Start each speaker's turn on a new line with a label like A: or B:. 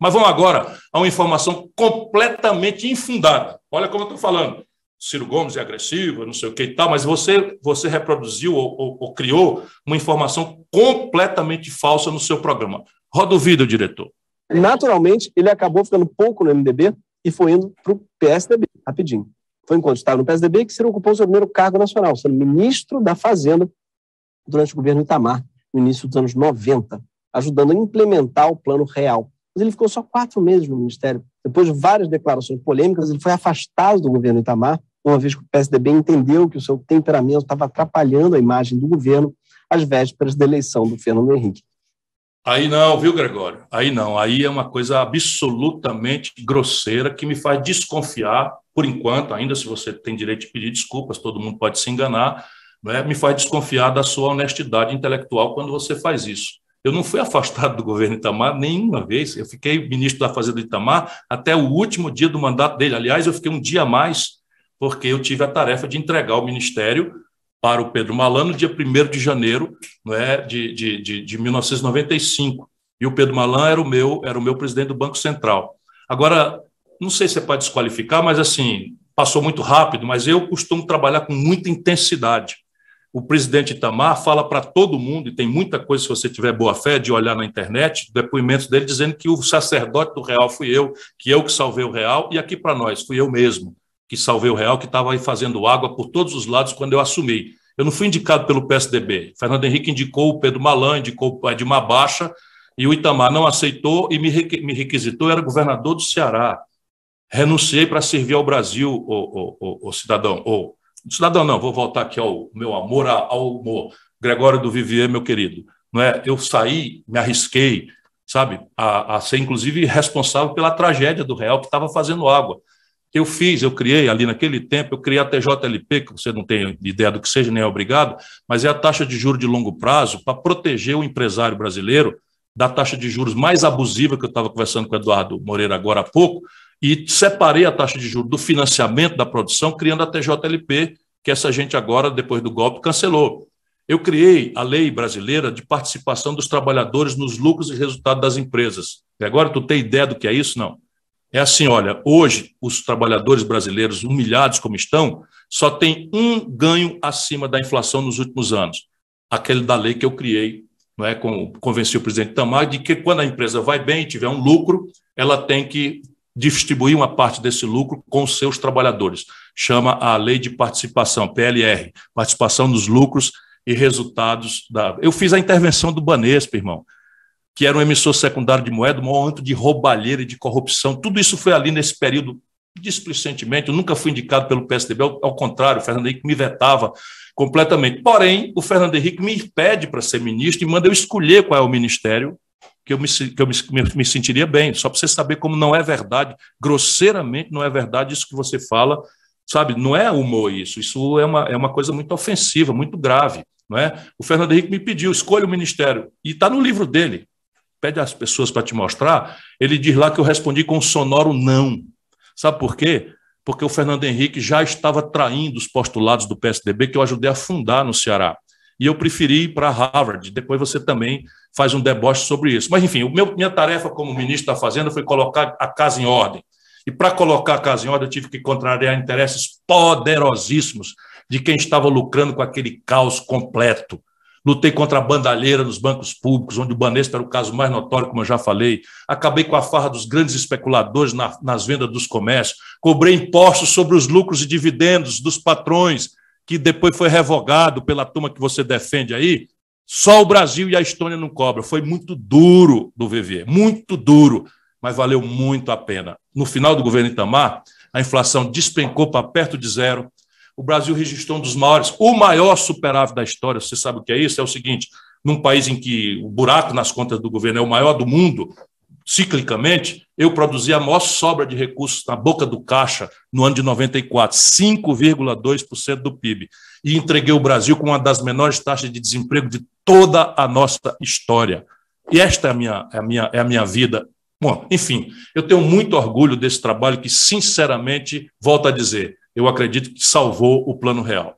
A: Mas vamos agora a uma informação completamente infundada. Olha como eu estou falando. Ciro Gomes é agressivo, não sei o que e tal, mas você, você reproduziu ou, ou, ou criou uma informação completamente falsa no seu programa. Roda o vídeo, diretor.
B: Naturalmente, ele acabou ficando pouco no MDB e foi indo para o PSDB, rapidinho. Foi enquanto estava no PSDB que Ciro ocupou seu primeiro cargo nacional, sendo ministro da Fazenda durante o governo Itamar, no início dos anos 90, ajudando a implementar o Plano Real, mas ele ficou só quatro meses no ministério. Depois de várias declarações polêmicas, ele foi afastado do governo Itamar, uma vez que o PSDB entendeu que o seu temperamento estava atrapalhando a imagem do governo às vésperas da eleição do Fernando Henrique.
A: Aí não, viu, Gregório? Aí não. Aí é uma coisa absolutamente grosseira que me faz desconfiar, por enquanto, ainda se você tem direito de pedir desculpas, todo mundo pode se enganar, né? me faz desconfiar da sua honestidade intelectual quando você faz isso. Eu não fui afastado do governo Itamar nenhuma vez. Eu fiquei ministro da Fazenda do Itamar até o último dia do mandato dele. Aliás, eu fiquei um dia a mais, porque eu tive a tarefa de entregar o ministério para o Pedro Malan no dia 1 de janeiro é, de, de, de, de 1995. E o Pedro Malan era o meu, era o meu presidente do Banco Central. Agora, não sei se é para desqualificar, mas assim, passou muito rápido, mas eu costumo trabalhar com muita intensidade o presidente Itamar fala para todo mundo, e tem muita coisa, se você tiver boa fé, de olhar na internet, depoimentos dele dizendo que o sacerdote do real fui eu, que eu que salvei o real, e aqui para nós, fui eu mesmo que salvei o real, que estava aí fazendo água por todos os lados quando eu assumi. Eu não fui indicado pelo PSDB. Fernando Henrique indicou o Pedro Malan, indicou o Edmar Baixa, e o Itamar não aceitou e me, me requisitou, eu era governador do Ceará. Renunciei para servir ao Brasil, o, o cidadão, ou cidadão, não, vou voltar aqui ao meu amor, ao Gregório do Vivier, meu querido, não é? eu saí, me arrisquei, sabe, a, a ser inclusive responsável pela tragédia do Real que estava fazendo água. Eu fiz, eu criei ali naquele tempo, eu criei a TJLP, que você não tem ideia do que seja, nem é obrigado, mas é a taxa de juros de longo prazo para proteger o empresário brasileiro da taxa de juros mais abusiva, que eu estava conversando com o Eduardo Moreira agora há pouco, e separei a taxa de juros do financiamento da produção, criando a TJLP, que essa gente agora, depois do golpe, cancelou. Eu criei a lei brasileira de participação dos trabalhadores nos lucros e resultados das empresas. E agora tu tem ideia do que é isso? Não. É assim, olha, hoje os trabalhadores brasileiros, humilhados como estão, só tem um ganho acima da inflação nos últimos anos. Aquele da lei que eu criei, não é? convenci o presidente Tamar de que quando a empresa vai bem e tiver um lucro, ela tem que distribuir uma parte desse lucro com os seus trabalhadores. Chama a Lei de Participação, PLR, Participação dos Lucros e Resultados da. Eu fiz a intervenção do Banespa, irmão, que era um emissor secundário de moeda, um momento de roubalheira e de corrupção. Tudo isso foi ali nesse período displicentemente, eu nunca fui indicado pelo PSDB, ao, ao contrário, o Fernando Henrique me vetava completamente. Porém, o Fernando Henrique me impede para ser ministro e manda eu escolher qual é o ministério que eu me, que eu me, me sentiria bem, só para você saber como não é verdade, grosseiramente não é verdade isso que você fala, sabe? Não é humor isso, isso é uma, é uma coisa muito ofensiva, muito grave. Não é? O Fernando Henrique me pediu, escolha o ministério, e está no livro dele, pede as pessoas para te mostrar, ele diz lá que eu respondi com um sonoro não. Sabe por quê? Porque o Fernando Henrique já estava traindo os postulados do PSDB que eu ajudei a fundar no Ceará e eu preferi ir para Harvard. Depois você também faz um deboche sobre isso. Mas, enfim, meu, minha tarefa como ministro da Fazenda foi colocar a casa em ordem. E para colocar a casa em ordem, eu tive que contrariar interesses poderosíssimos de quem estava lucrando com aquele caos completo. Lutei contra a bandalheira nos bancos públicos, onde o Banesto era o caso mais notório, como eu já falei. Acabei com a farra dos grandes especuladores na, nas vendas dos comércios. Cobrei impostos sobre os lucros e dividendos dos patrões que depois foi revogado pela turma que você defende aí, só o Brasil e a Estônia não cobram. Foi muito duro do VV, muito duro, mas valeu muito a pena. No final do governo Itamar, a inflação despencou para perto de zero. O Brasil registrou um dos maiores, o maior superávit da história. Você sabe o que é isso? É o seguinte: num país em que o buraco nas contas do governo é o maior do mundo, ciclicamente, eu produzi a maior sobra de recursos na boca do caixa no ano de 94, 5,2% do PIB. E entreguei o Brasil com uma das menores taxas de desemprego de toda a nossa história. E esta é a minha, é a minha, é a minha vida. Bom, enfim, eu tenho muito orgulho desse trabalho que, sinceramente, volto a dizer, eu acredito que salvou o Plano Real.